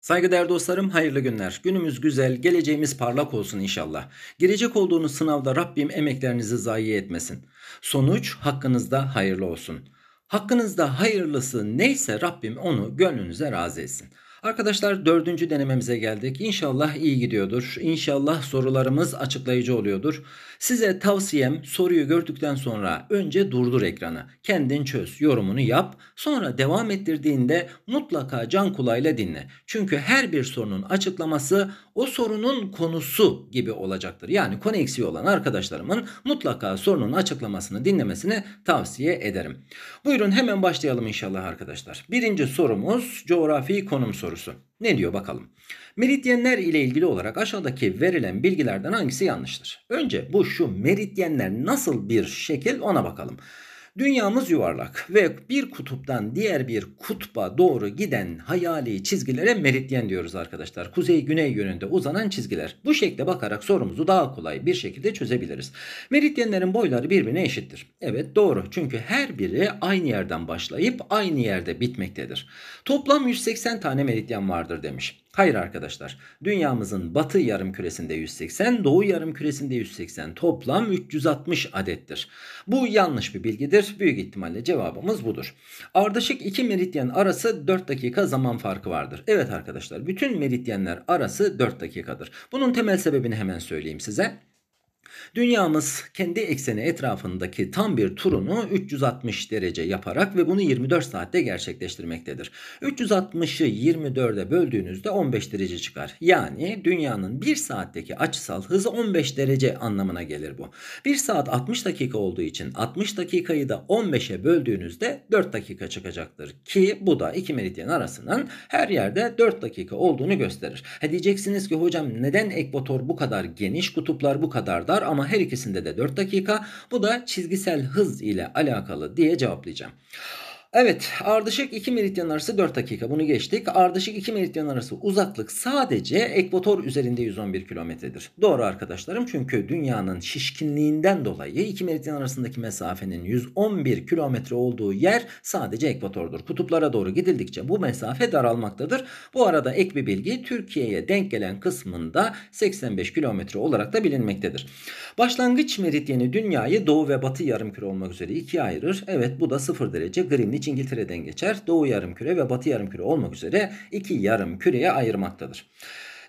Saygıdeğer dostlarım hayırlı günler. Günümüz güzel, geleceğimiz parlak olsun inşallah. Girecek olduğunuz sınavda Rabbim emeklerinizi zayi etmesin. Sonuç hakkınızda hayırlı olsun. Hakkınızda hayırlısı neyse Rabbim onu gönlünüze razı etsin. Arkadaşlar dördüncü denememize geldik. İnşallah iyi gidiyordur. İnşallah sorularımız açıklayıcı oluyordur. Size tavsiyem soruyu gördükten sonra önce durdur ekranı. Kendin çöz, yorumunu yap. Sonra devam ettirdiğinde mutlaka can kulağıyla dinle. Çünkü her bir sorunun açıklaması o sorunun konusu gibi olacaktır. Yani konu eksiği olan arkadaşlarımın mutlaka sorunun açıklamasını dinlemesini tavsiye ederim. Buyurun hemen başlayalım inşallah arkadaşlar. Birinci sorumuz coğrafi konum sorusu. Ne diyor bakalım. Meridyenler ile ilgili olarak aşağıdaki verilen bilgilerden hangisi yanlıştır? Önce bu şu meridyenler nasıl bir şekil ona bakalım. Dünyamız yuvarlak ve bir kutuptan diğer bir kutba doğru giden hayali çizgilere meridyen diyoruz arkadaşlar. Kuzey güney yönünde uzanan çizgiler. Bu şekle bakarak sorumuzu daha kolay bir şekilde çözebiliriz. Meridyenlerin boyları birbirine eşittir. Evet doğru çünkü her biri aynı yerden başlayıp aynı yerde bitmektedir. Toplam 180 tane meridyen vardır demiş. Hayır arkadaşlar. Dünyamızın batı yarım küresinde 180, doğu yarım küresinde 180 toplam 360 adettir. Bu yanlış bir bilgidir. Büyük ihtimalle cevabımız budur. Ardışık iki meridyen arası 4 dakika zaman farkı vardır. Evet arkadaşlar bütün meridyenler arası 4 dakikadır. Bunun temel sebebini hemen söyleyeyim size. Dünyamız kendi ekseni etrafındaki tam bir turunu 360 derece yaparak ve bunu 24 saatte gerçekleştirmektedir. 360'ı 24'e böldüğünüzde 15 derece çıkar. Yani dünyanın 1 saatteki açısal hızı 15 derece anlamına gelir bu. 1 saat 60 dakika olduğu için 60 dakikayı da 15'e böldüğünüzde 4 dakika çıkacaktır. Ki bu da iki meridyen arasının her yerde 4 dakika olduğunu gösterir. Ha diyeceksiniz ki hocam neden ekvator bu kadar geniş, kutuplar bu kadar dar? var ama her ikisinde de 4 dakika. Bu da çizgisel hız ile alakalı diye cevaplayacağım. Evet ardışık 2 meridyen arası 4 dakika bunu geçtik. Ardışık 2 meridyen arası uzaklık sadece ekvator üzerinde 111 kilometredir. Doğru arkadaşlarım çünkü dünyanın şişkinliğinden dolayı 2 meridyen arasındaki mesafenin 111 kilometre olduğu yer sadece ekvatordur. Kutuplara doğru gidildikçe bu mesafe daralmaktadır. Bu arada ek bir bilgi Türkiye'ye denk gelen kısmında 85 kilometre olarak da bilinmektedir. Başlangıç meridyeni dünyayı doğu ve batı yarımküre olmak üzere ikiye ayırır. Evet bu da 0 derece Greenwich İngiltere'den geçer. Doğu yarımküre ve batı yarımküre olmak üzere iki yarımküreye ayırmaktadır.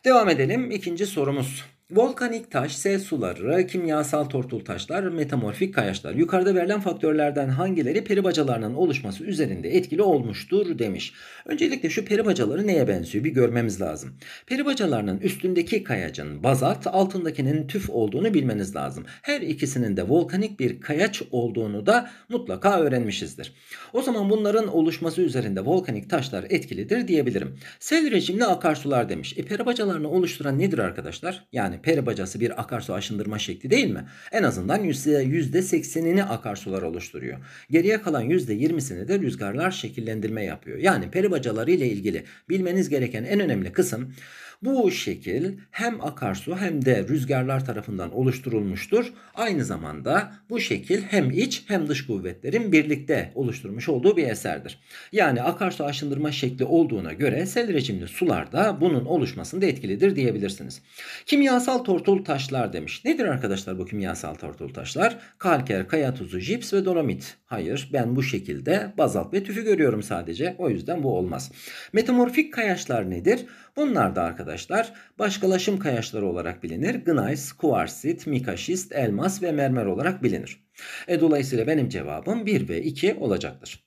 Devam edelim. İkinci sorumuz. Volkanik taş, sel suları, kimyasal tortul taşlar, metamorfik kayaçlar. Yukarıda verilen faktörlerden hangileri peri bacalarının oluşması üzerinde etkili olmuştur demiş. Öncelikle şu peri bacaları neye benziyor bir görmemiz lazım. Peri bacalarının üstündeki kayacın bazalt, altındakinin tüf olduğunu bilmeniz lazım. Her ikisinin de volkanik bir kayaç olduğunu da mutlaka öğrenmişizdir. O zaman bunların oluşması üzerinde volkanik taşlar etkilidir diyebilirim. Sel rejimli akarsular demiş. E peri bacalarını oluşturan nedir arkadaşlar? Yani yani peri bacası bir akarsu aşındırma şekli değil mi? En azından %80'ini e, akarsular oluşturuyor. Geriye kalan %20'sini de rüzgarlar şekillendirme yapıyor. Yani peri bacaları ile ilgili bilmeniz gereken en önemli kısım bu şekil hem akarsu hem de rüzgarlar tarafından oluşturulmuştur. Aynı zamanda bu şekil hem iç hem dış kuvvetlerin birlikte oluşturmuş olduğu bir eserdir. Yani akarsu aşındırma şekli olduğuna göre sel rejimli sularda bunun oluşmasında etkilidir diyebilirsiniz. Kimyasal tortul taşlar demiş. Nedir arkadaşlar bu kimyasal tortul taşlar? Kalker, kaya tuzu, jips ve dolomit. Hayır ben bu şekilde bazalt ve tüfü görüyorum sadece. O yüzden bu olmaz. Metamorfik kayaçlar nedir? Bunlar da arkadaşlar arkadaşlar başkalaşım kayaçları olarak bilinir. Gneis, kuarsit, mikaşist, elmas ve mermer olarak bilinir. E, dolayısıyla benim cevabım 1 ve 2 olacaktır.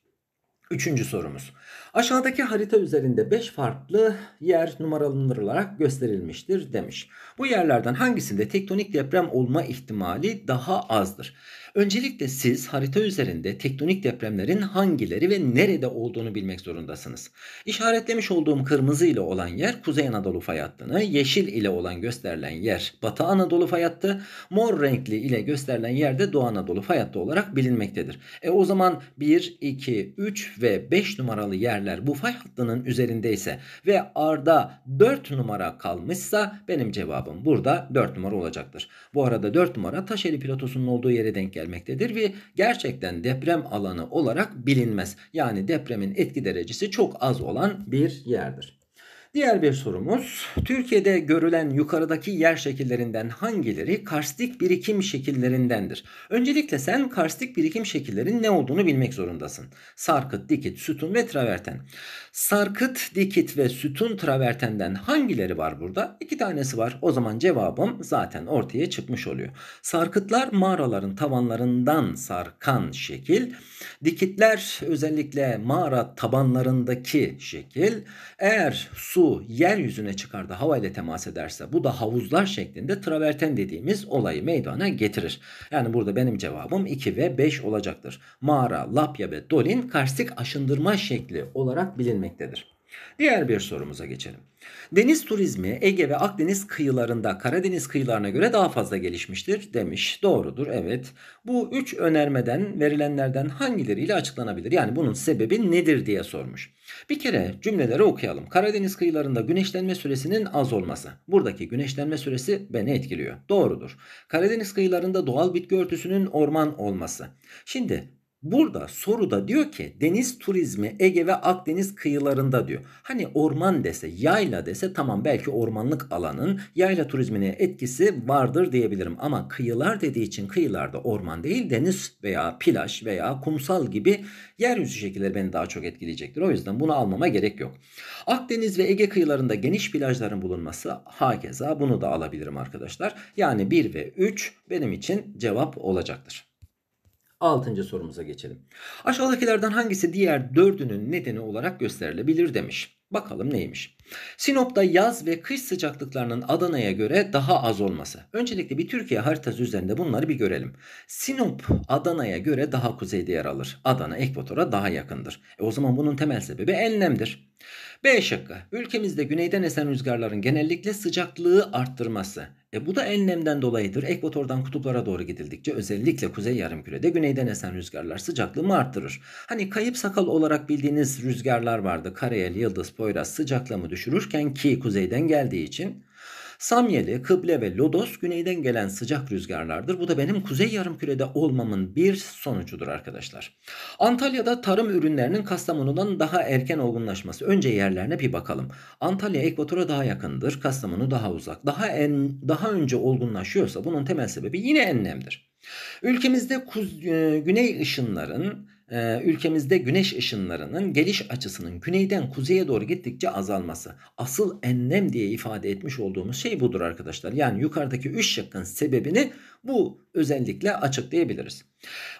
Üçüncü sorumuz. Aşağıdaki harita üzerinde 5 farklı yer numaralandırılarak gösterilmiştir demiş. Bu yerlerden hangisinde tektonik deprem olma ihtimali daha azdır? Öncelikle siz harita üzerinde tektonik depremlerin hangileri ve nerede olduğunu bilmek zorundasınız. İşaretlemiş olduğum kırmızı ile olan yer Kuzey Anadolu fay hattını, yeşil ile olan gösterilen yer Batı Anadolu fay hattı, mor renkli ile gösterilen yer de Doğu Anadolu fay hattı olarak bilinmektedir. E o zaman 1, 2, 3 ve 5 numaralı yerler bu fay hattının üzerindeyse ve arda 4 numara kalmışsa benim cevabım burada 4 numara olacaktır. Bu arada 4 numara Taşeli platosunun olduğu yere denk geldi gelmektedir ve gerçekten deprem alanı olarak bilinmez. Yani depremin etki derecesi çok az olan bir yerdir. Diğer bir sorumuz. Türkiye'de görülen yukarıdaki yer şekillerinden hangileri karstik birikim şekillerindendir? Öncelikle sen karstik birikim şekillerin ne olduğunu bilmek zorundasın. Sarkıt, dikit, sütun ve traverten. Sarkıt, dikit ve sütun travertenden hangileri var burada? İki tanesi var. O zaman cevabım zaten ortaya çıkmış oluyor. Sarkıtlar mağaraların tavanlarından sarkan şekil. Dikitler özellikle mağara tabanlarındaki şekil. Eğer su su yeryüzüne çıkar da havayla temas ederse bu da havuzlar şeklinde traverten dediğimiz olayı meydana getirir. Yani burada benim cevabım 2 ve 5 olacaktır. Mağara, lapya ve dolin karstik aşındırma şekli olarak bilinmektedir. Diğer bir sorumuza geçelim. Deniz turizmi Ege ve Akdeniz kıyılarında Karadeniz kıyılarına göre daha fazla gelişmiştir demiş. Doğrudur evet. Bu üç önermeden verilenlerden hangileriyle açıklanabilir? Yani bunun sebebi nedir diye sormuş. Bir kere cümleleri okuyalım. Karadeniz kıyılarında güneşlenme süresinin az olması. Buradaki güneşlenme süresi beni etkiliyor. Doğrudur. Karadeniz kıyılarında doğal bitki örtüsünün orman olması. Şimdi Burada soruda diyor ki deniz turizmi Ege ve Akdeniz kıyılarında diyor. Hani orman dese, yayla dese tamam belki ormanlık alanın yayla turizmine etkisi vardır diyebilirim. Ama kıyılar dediği için kıyılarda orman değil deniz veya plaj veya kumsal gibi yeryüzü şekilleri beni daha çok etkileyecektir. O yüzden bunu almama gerek yok. Akdeniz ve Ege kıyılarında geniş plajların bulunması hakeza bunu da alabilirim arkadaşlar. Yani 1 ve 3 benim için cevap olacaktır. Altıncı sorumuza geçelim. Aşağıdakilerden hangisi diğer dördünün nedeni olarak gösterilebilir demiş. Bakalım neymiş. Sinop'ta yaz ve kış sıcaklıklarının Adana'ya göre daha az olması. Öncelikle bir Türkiye haritası üzerinde bunları bir görelim. Sinop Adana'ya göre daha kuzeyde yer alır. Adana ekvatora daha yakındır. E o zaman bunun temel sebebi enlemdir. B şıkkı. Ülkemizde güneyden esen rüzgarların genellikle sıcaklığı arttırması. E bu da enlemden dolayıdır. Ekvatordan kutuplara doğru gidildikçe özellikle kuzey yarımkürede güneyden esen rüzgarlar sıcaklığımı arttırır. Hani kayıp sakal olarak bildiğiniz rüzgarlar vardı. Karayel, Yıldız, Poyraz sıcaklığımı düşürürken ki kuzeyden geldiği için Samyeli, Kıble ve Lodos güneyden gelen sıcak rüzgarlardır. Bu da benim kuzey yarımkürede olmamın bir sonucudur arkadaşlar. Antalya'da tarım ürünlerinin Kastamonu'dan daha erken olgunlaşması. Önce yerlerine bir bakalım. Antalya ekvatora daha yakındır, Kastamonu daha uzak. Daha en daha önce olgunlaşıyorsa bunun temel sebebi yine enlemdir. Ülkemizde kuz, e, güney ışınların e, ülkemizde güneş ışınlarının geliş açısının güneyden kuzeye doğru gittikçe azalması. Asıl enlem diye ifade etmiş olduğumuz şey budur arkadaşlar. Yani yukarıdaki 3 şıkkın sebebini bu özellikle açıklayabiliriz.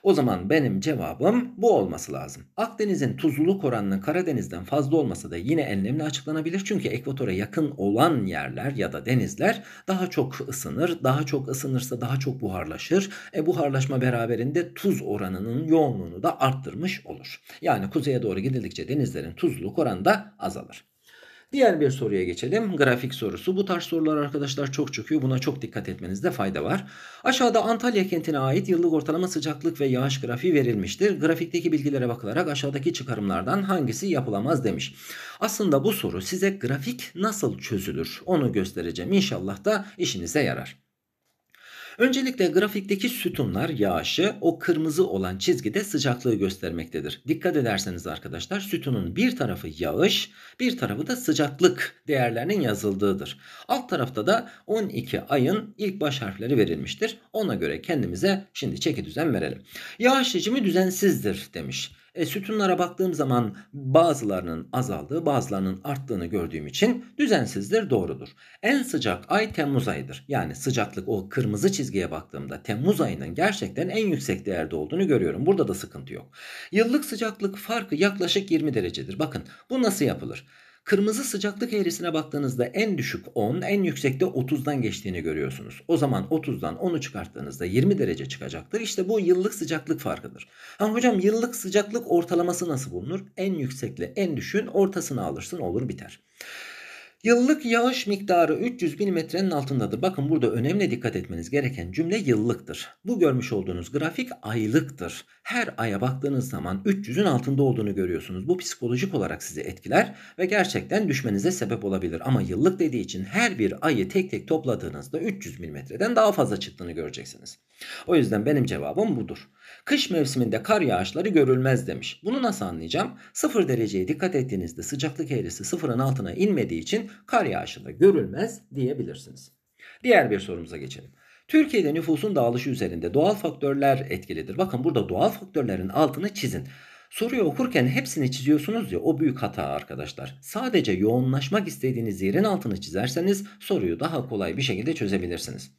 O zaman benim cevabım bu olması lazım. Akdeniz'in tuzluluk oranının Karadeniz'den fazla olması da yine enlemle açıklanabilir. Çünkü ekvatora yakın olan yerler ya da denizler daha çok ısınır. Daha çok ısınırsa daha çok buharlaşır. E buharlaşma beraberinde tuz oranının yoğunluğunu da arttırmış olur. Yani kuzeye doğru gidildikçe denizlerin tuzluluk oranı da azalır. Diğer bir soruya geçelim. Grafik sorusu. Bu tarz sorular arkadaşlar çok çıkıyor. Buna çok dikkat etmenizde fayda var. Aşağıda Antalya kentine ait yıllık ortalama sıcaklık ve yağış grafiği verilmiştir. Grafikteki bilgilere bakılarak aşağıdaki çıkarımlardan hangisi yapılamaz demiş. Aslında bu soru size grafik nasıl çözülür onu göstereceğim. İnşallah da işinize yarar. Öncelikle grafikteki sütunlar yağışı o kırmızı olan çizgide sıcaklığı göstermektedir. Dikkat ederseniz arkadaşlar sütunun bir tarafı yağış bir tarafı da sıcaklık değerlerinin yazıldığıdır. Alt tarafta da 12 ayın ilk baş harfleri verilmiştir. Ona göre kendimize şimdi çeki düzen verelim. Yağış hacmi düzensizdir demiş. E, sütunlara baktığım zaman bazılarının azaldığı bazılarının arttığını gördüğüm için düzensizdir doğrudur. En sıcak ay Temmuz ayıdır. Yani sıcaklık o kırmızı çizgiye baktığımda Temmuz ayının gerçekten en yüksek değerde olduğunu görüyorum. Burada da sıkıntı yok. Yıllık sıcaklık farkı yaklaşık 20 derecedir. Bakın bu nasıl yapılır? Kırmızı sıcaklık eğrisine baktığınızda en düşük 10, en yüksekte 30'dan geçtiğini görüyorsunuz. O zaman 30'dan 10'u çıkarttığınızda 20 derece çıkacaktır. İşte bu yıllık sıcaklık farkıdır. Ama hocam yıllık sıcaklık ortalaması nasıl bulunur? En yüksekle en düşüğün ortasını alırsın olur biter. Yıllık yağış miktarı 300 milimetrenin altındadır. Bakın burada önemli dikkat etmeniz gereken cümle yıllıktır. Bu görmüş olduğunuz grafik aylıktır. Her aya baktığınız zaman 300'ün altında olduğunu görüyorsunuz. Bu psikolojik olarak sizi etkiler ve gerçekten düşmenize sebep olabilir. Ama yıllık dediği için her bir ayı tek tek topladığınızda 300 milimetreden daha fazla çıktığını göreceksiniz. O yüzden benim cevabım budur. Kış mevsiminde kar yağışları görülmez demiş. Bunu nasıl anlayacağım? 0 dereceye dikkat ettiğinizde sıcaklık eğrisi sıfırın altına inmediği için kar yağışı da görülmez diyebilirsiniz. Diğer bir sorumuza geçelim. Türkiye'de nüfusun dağılışı üzerinde doğal faktörler etkilidir. Bakın burada doğal faktörlerin altını çizin. Soruyu okurken hepsini çiziyorsunuz ya o büyük hata arkadaşlar. Sadece yoğunlaşmak istediğiniz yerin altını çizerseniz soruyu daha kolay bir şekilde çözebilirsiniz.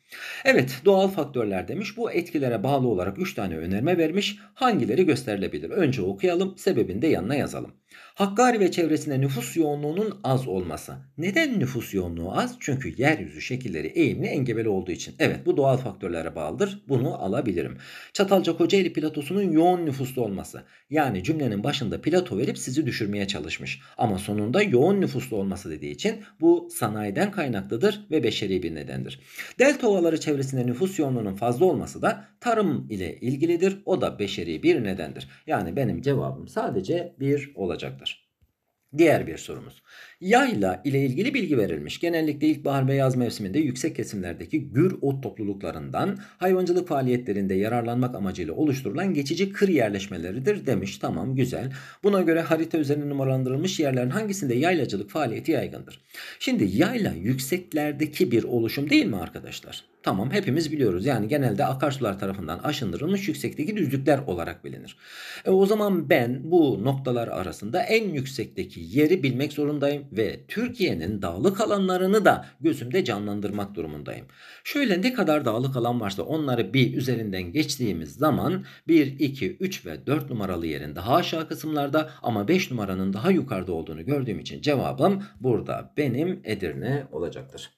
Evet doğal faktörler demiş bu etkilere bağlı olarak 3 tane önerme vermiş. Hangileri gösterilebilir? Önce okuyalım sebebini de yanına yazalım. Hakkari ve çevresinde nüfus yoğunluğunun az olması. Neden nüfus yoğunluğu az? Çünkü yeryüzü şekilleri eğimli engebeli olduğu için. Evet bu doğal faktörlere bağlıdır. Bunu alabilirim. Çatalca Kocaeli platosunun yoğun nüfuslu olması. Yani cümlenin başında plato verip sizi düşürmeye çalışmış. Ama sonunda yoğun nüfuslu olması dediği için bu sanayiden kaynaklıdır ve beşeri bir nedendir. Delta ovaları çevresinde nüfus yoğunluğunun fazla olması da tarım ile ilgilidir. O da beşeri bir nedendir. Yani benim cevabım sadece bir olacak olacaktır. Diğer bir sorumuz. Yayla ile ilgili bilgi verilmiş. Genellikle ilkbahar ve yaz mevsiminde yüksek kesimlerdeki gür ot topluluklarından hayvancılık faaliyetlerinde yararlanmak amacıyla oluşturulan geçici kır yerleşmeleridir demiş. Tamam güzel. Buna göre harita üzerine numaralandırılmış yerlerin hangisinde yaylacılık faaliyeti yaygındır? Şimdi yayla yükseklerdeki bir oluşum değil mi arkadaşlar? Tamam hepimiz biliyoruz. Yani genelde akarsular tarafından aşındırılmış yüksekteki düzlükler olarak bilinir. E, o zaman ben bu noktalar arasında en yüksekteki yeri bilmek zorundayım ve Türkiye'nin dağlık alanlarını da gözümde canlandırmak durumundayım. Şöyle ne kadar dağlık alan varsa onları bir üzerinden geçtiğimiz zaman 1, 2, 3 ve 4 numaralı yerin daha aşağı kısımlarda ama 5 numaranın daha yukarıda olduğunu gördüğüm için cevabım burada benim Edirne olacaktır.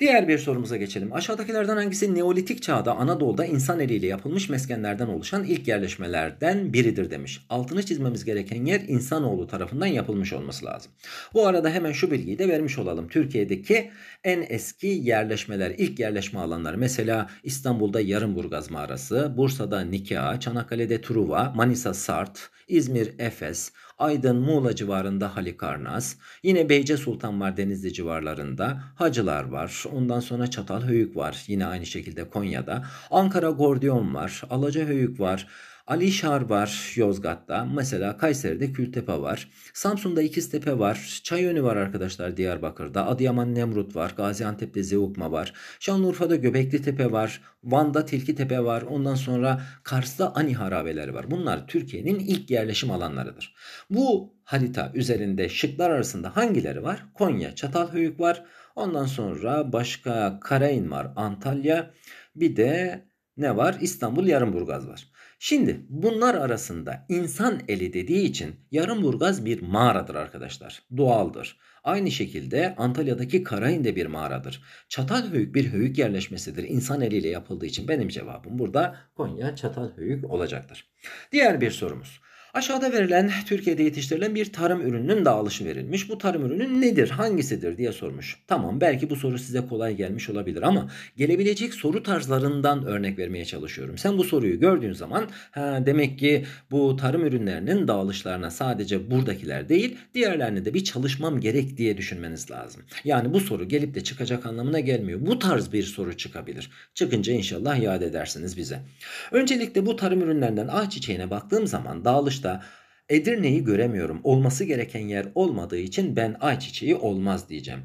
Diğer bir sorumuza geçelim. Aşağıdakilerden hangisi Neolitik çağda Anadolu'da insan eliyle yapılmış meskenlerden oluşan ilk yerleşmelerden biridir demiş. Altını çizmemiz gereken yer insanoğlu tarafından yapılmış olması lazım. Bu arada hemen şu bilgiyi de vermiş olalım. Türkiye'deki en eski yerleşmeler, ilk yerleşme alanları mesela İstanbul'da Yarımburgaz mağarası, Bursa'da Nikea, Çanakkale'de Truva, Manisa Sart, İzmir Efes, Aydın, Muğla civarında Halikarnas, yine Beyce Sultan var Denizli civarlarında, Hacılar var, ondan sonra Çatalhöyük var yine aynı şekilde Konya'da, Ankara Gordiyon var, Alacahöyük var, Ali Şar var Yozgat'ta. Mesela Kayseri'de Kültepe var. Samsun'da İkiztepe var. Çayönü var arkadaşlar Diyarbakır'da. Adıyaman Nemrut var. Gaziantep'te Zeugma var. Şanlıurfa'da Göbekli Tepe var. Van'da Tilki Tepe var. Ondan sonra Kars'ta Ani harabeleri var. Bunlar Türkiye'nin ilk yerleşim alanlarıdır. Bu harita üzerinde şıklar arasında hangileri var? Konya, Çatalhöyük var. Ondan sonra başka Karayın var, Antalya. Bir de ne var? İstanbul Yarımburgaz var. Şimdi bunlar arasında insan eli dediği için Yarımburgaz bir mağaradır arkadaşlar. Doğaldır. Aynı şekilde Antalya'daki Karain de bir mağaradır. Çatalhöyük bir höyük yerleşmesidir. İnsan eliyle yapıldığı için benim cevabım burada Konya Çatalhöyük olacaktır. Diğer bir sorumuz. Aşağıda verilen Türkiye'de yetiştirilen bir tarım ürününün dağılışı verilmiş. Bu tarım ürünü nedir, hangisidir diye sormuş. Tamam belki bu soru size kolay gelmiş olabilir ama gelebilecek soru tarzlarından örnek vermeye çalışıyorum. Sen bu soruyu gördüğün zaman ha, demek ki bu tarım ürünlerinin dağılışlarına sadece buradakiler değil diğerlerini de bir çalışmam gerek diye düşünmeniz lazım. Yani bu soru gelip de çıkacak anlamına gelmiyor. Bu tarz bir soru çıkabilir. Çıkınca inşallah yad edersiniz bize. Öncelikle bu tarım ürünlerinden ağaç ah çiçeğine baktığım zaman dağılış sonuçta Edirne'yi göremiyorum. Olması gereken yer olmadığı için ben ayçiçeği olmaz diyeceğim.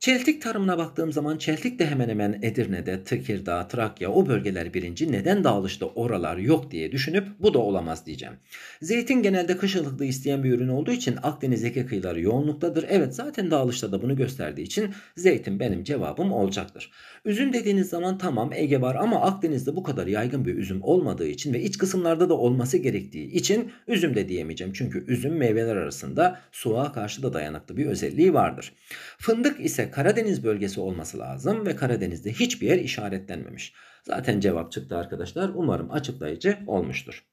Çeltik tarımına baktığım zaman çeltik de hemen hemen Edirne'de, Tekirdağ, Trakya o bölgeler birinci. Neden dağılışta oralar yok diye düşünüp bu da olamaz diyeceğim. Zeytin genelde kışlıklı isteyen bir ürün olduğu için Akdeniz Ege kıyıları yoğunluktadır. Evet zaten dağılışta da bunu gösterdiği için zeytin benim cevabım olacaktır. Üzüm dediğiniz zaman tamam Ege var ama Akdeniz'de bu kadar yaygın bir üzüm olmadığı için ve iç kısımlarda da olması gerektiği için üzüm de diyemeyeceğim. Çünkü üzüm meyveler arasında soğuğa karşı da dayanıklı bir özelliği vardır. Fındık ise Karadeniz bölgesi olması lazım ve Karadeniz'de hiçbir yer işaretlenmemiş. Zaten cevap çıktı arkadaşlar. Umarım açıklayıcı olmuştur.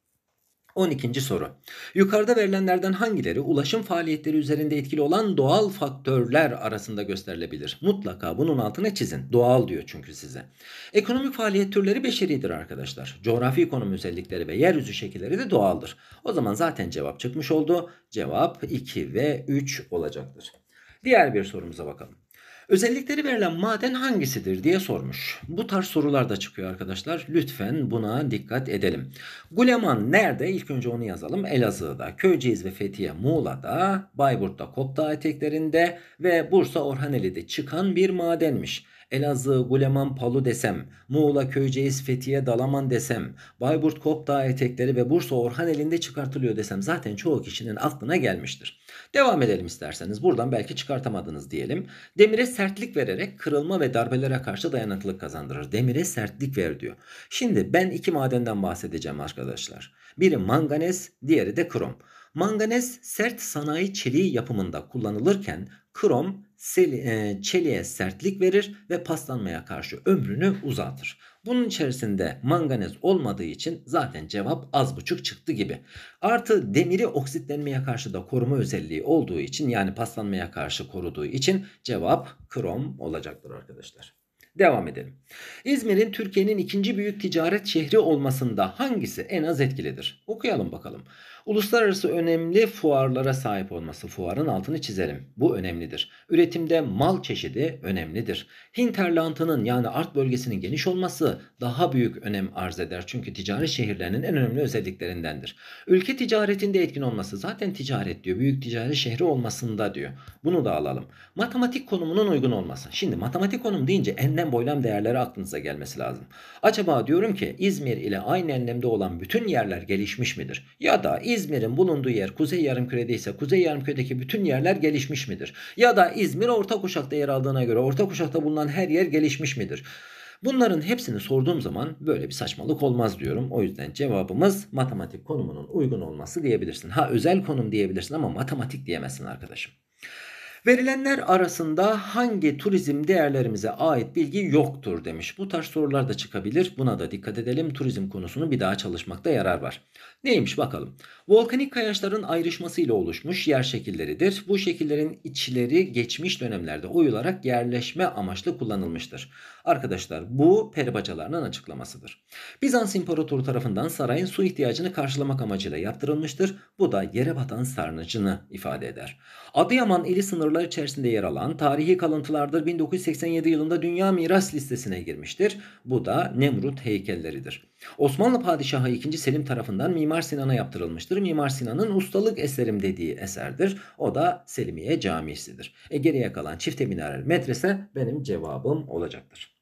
12. soru. Yukarıda verilenlerden hangileri ulaşım faaliyetleri üzerinde etkili olan doğal faktörler arasında gösterilebilir? Mutlaka bunun altına çizin. Doğal diyor çünkü size. Ekonomik faaliyet türleri beşeridir arkadaşlar. Coğrafi konum özellikleri ve yeryüzü şekilleri de doğaldır. O zaman zaten cevap çıkmış oldu. Cevap 2 ve 3 olacaktır. Diğer bir sorumuza bakalım. Özellikleri verilen maden hangisidir diye sormuş. Bu tarz sorular da çıkıyor arkadaşlar. Lütfen buna dikkat edelim. Guleman nerede? İlk önce onu yazalım. Elazığ'da, Köyceğiz ve Fethiye Muğla'da, Bayburt'ta Kopdağ eteklerinde ve Bursa Orhaneli'de çıkan bir madenmiş. Elazığ, Guleman, Palu desem, Muğla, Köyceğiz, Fethiye, Dalaman desem, Bayburt, Kopdağ etekleri ve Bursa, Orhan elinde çıkartılıyor desem zaten çoğu kişinin aklına gelmiştir. Devam edelim isterseniz. Buradan belki çıkartamadınız diyelim. Demire sertlik vererek kırılma ve darbelere karşı dayanıklılık kazandırır. Demire sertlik ver diyor. Şimdi ben iki madenden bahsedeceğim arkadaşlar. Biri manganez, diğeri de krom. Manganez sert sanayi çeliği yapımında kullanılırken krom e, çeliğe sertlik verir ve paslanmaya karşı ömrünü uzatır. Bunun içerisinde manganez olmadığı için zaten cevap az buçuk çıktı gibi. Artı demiri oksitlenmeye karşı da koruma özelliği olduğu için yani paslanmaya karşı koruduğu için cevap krom olacaktır arkadaşlar. Devam edelim. İzmir'in Türkiye'nin ikinci büyük ticaret şehri olmasında hangisi en az etkilidir? Okuyalım bakalım. Uluslararası önemli fuarlara sahip olması fuarın altını çizelim. Bu önemlidir. Üretimde mal çeşidi önemlidir. Hinterland'ının yani art bölgesinin geniş olması daha büyük önem arz eder. Çünkü ticari şehirlerinin en önemli özelliklerindendir. Ülke ticaretinde etkin olması zaten ticaret diyor. Büyük ticari şehri olmasında diyor. Bunu da alalım. Matematik konumunun uygun olması. Şimdi matematik konum deyince enlem boylam değerleri aklınıza gelmesi lazım. Acaba diyorum ki İzmir ile aynı enlemde olan bütün yerler gelişmiş midir? Ya da İzmir İzmir'in bulunduğu yer kuzey yarımkürede ise kuzey yarımküredeki bütün yerler gelişmiş midir? Ya da İzmir orta kuşakta yer aldığına göre orta kuşakta bulunan her yer gelişmiş midir? Bunların hepsini sorduğum zaman böyle bir saçmalık olmaz diyorum. O yüzden cevabımız matematik konumunun uygun olması diyebilirsin. Ha özel konum diyebilirsin ama matematik diyemezsin arkadaşım. Verilenler arasında hangi turizm değerlerimize ait bilgi yoktur demiş. Bu tarz sorular da çıkabilir. Buna da dikkat edelim. Turizm konusunu bir daha çalışmakta yarar var. Neymiş bakalım. Volkanik kayaçların ayrışmasıyla oluşmuş yer şekilleridir. Bu şekillerin içleri geçmiş dönemlerde uyularak yerleşme amaçlı kullanılmıştır. Arkadaşlar bu peri açıklamasıdır. Bizans İmparatoru tarafından sarayın su ihtiyacını karşılamak amacıyla yaptırılmıştır. Bu da yere batan sarnıcını ifade eder. Adıyaman ili sınırları içerisinde yer alan tarihi kalıntılardır 1987 yılında Dünya Miras listesine girmiştir. Bu da Nemrut heykelleridir. Osmanlı Padişahı 2. Selim tarafından Mimar Sinan'a yaptırılmıştır. Mimar Sinan'ın ustalık eserim dediği eserdir. O da Selimiye Camisi'dir. E geriye kalan çifte minareli metrese benim cevabım olacaktır.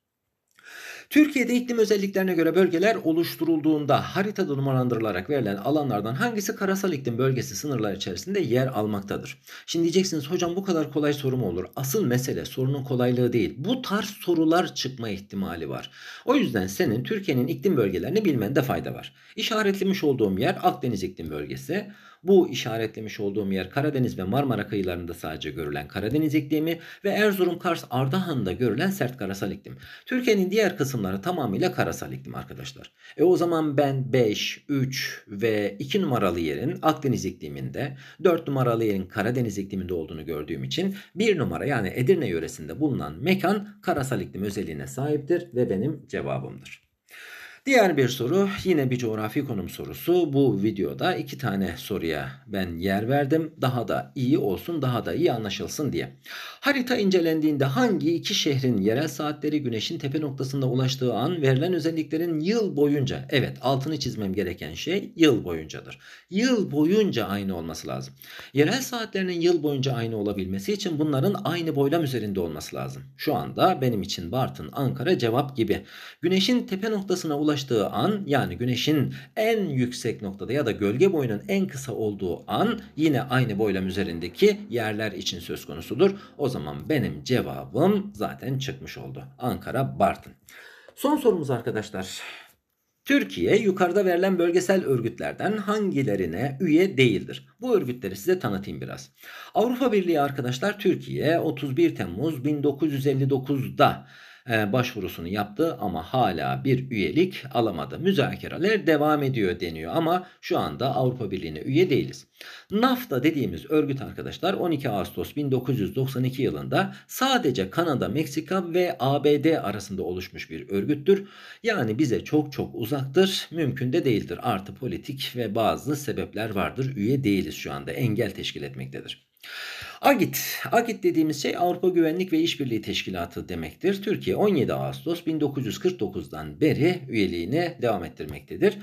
Türkiye'de iklim özelliklerine göre bölgeler oluşturulduğunda haritada numaralandırılarak verilen alanlardan hangisi karasal iklim bölgesi sınırları içerisinde yer almaktadır? Şimdi diyeceksiniz hocam bu kadar kolay soru mu olur? Asıl mesele sorunun kolaylığı değil. Bu tarz sorular çıkma ihtimali var. O yüzden senin Türkiye'nin iklim bölgelerini bilmende fayda var. İşaretlemiş olduğum yer Akdeniz iklim bölgesi. Bu işaretlemiş olduğum yer Karadeniz ve Marmara kıyılarında sadece görülen Karadeniz iklimi ve Erzurum, Kars, Ardahan'da görülen sert karasal iklim. Türkiye'nin diğer kısımları tamamıyla karasal iklim arkadaşlar. E o zaman ben 5, 3 ve 2 numaralı yerin Akdeniz ikliminde, 4 numaralı yerin Karadeniz ikliminde olduğunu gördüğüm için 1 numara yani Edirne yöresinde bulunan mekan karasal iklim özelliğine sahiptir ve benim cevabımdır. Diğer bir soru yine bir coğrafi konum sorusu. Bu videoda iki tane soruya ben yer verdim. Daha da iyi olsun, daha da iyi anlaşılsın diye. Harita incelendiğinde hangi iki şehrin yerel saatleri güneşin tepe noktasında ulaştığı an verilen özelliklerin yıl boyunca, evet altını çizmem gereken şey yıl boyuncadır. Yıl boyunca aynı olması lazım. Yerel saatlerinin yıl boyunca aynı olabilmesi için bunların aynı boylam üzerinde olması lazım. Şu anda benim için Bartın, Ankara cevap gibi. Güneşin tepe noktasına ulaştığı ulaştığı an yani güneşin en yüksek noktada ya da gölge boyunun en kısa olduğu an yine aynı boylam üzerindeki yerler için söz konusudur. O zaman benim cevabım zaten çıkmış oldu. Ankara Bartın. Son sorumuz arkadaşlar. Türkiye yukarıda verilen bölgesel örgütlerden hangilerine üye değildir? Bu örgütleri size tanıtayım biraz. Avrupa Birliği arkadaşlar Türkiye 31 Temmuz 1959'da e, başvurusunu yaptı ama hala bir üyelik alamadı. Müzakereler devam ediyor deniyor ama şu anda Avrupa Birliği'ne üye değiliz. NAFTA dediğimiz örgüt arkadaşlar 12 Ağustos 1992 yılında sadece Kanada, Meksika ve ABD arasında oluşmuş bir örgüttür. Yani bize çok çok uzaktır, mümkün de değildir. Artı politik ve bazı sebepler vardır. Üye değiliz şu anda. Engel teşkil etmektedir. Agit, Agit dediğimiz şey Avrupa Güvenlik ve İşbirliği Teşkilatı demektir. Türkiye 17 Ağustos 1949'dan beri üyeliğini devam ettirmektedir.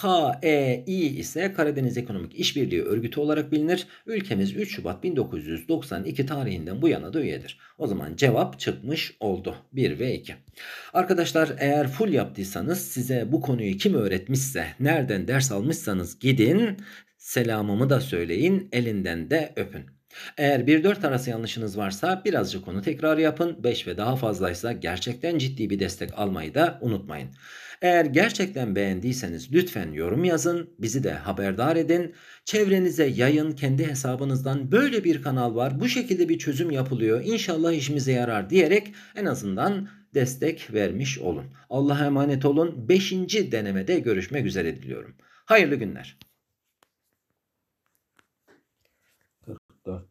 KEİ ise Karadeniz Ekonomik İşbirliği Örgütü olarak bilinir. Ülkemiz 3 Şubat 1992 tarihinden bu yana da üyedir. O zaman cevap çıkmış oldu. 1 ve 2. Arkadaşlar eğer full yaptıysanız size bu konuyu kim öğretmişse, nereden ders almışsanız gidin, selamımı da söyleyin, elinden de öpün. Eğer 1-4 arası yanlışınız varsa birazcık onu tekrar yapın. 5 ve daha fazlaysa gerçekten ciddi bir destek almayı da unutmayın. Eğer gerçekten beğendiyseniz lütfen yorum yazın, bizi de haberdar edin. Çevrenize yayın, kendi hesabınızdan böyle bir kanal var, bu şekilde bir çözüm yapılıyor, İnşallah işimize yarar diyerek en azından destek vermiş olun. Allah'a emanet olun. 5. denemede görüşmek üzere diliyorum. Hayırlı günler. так,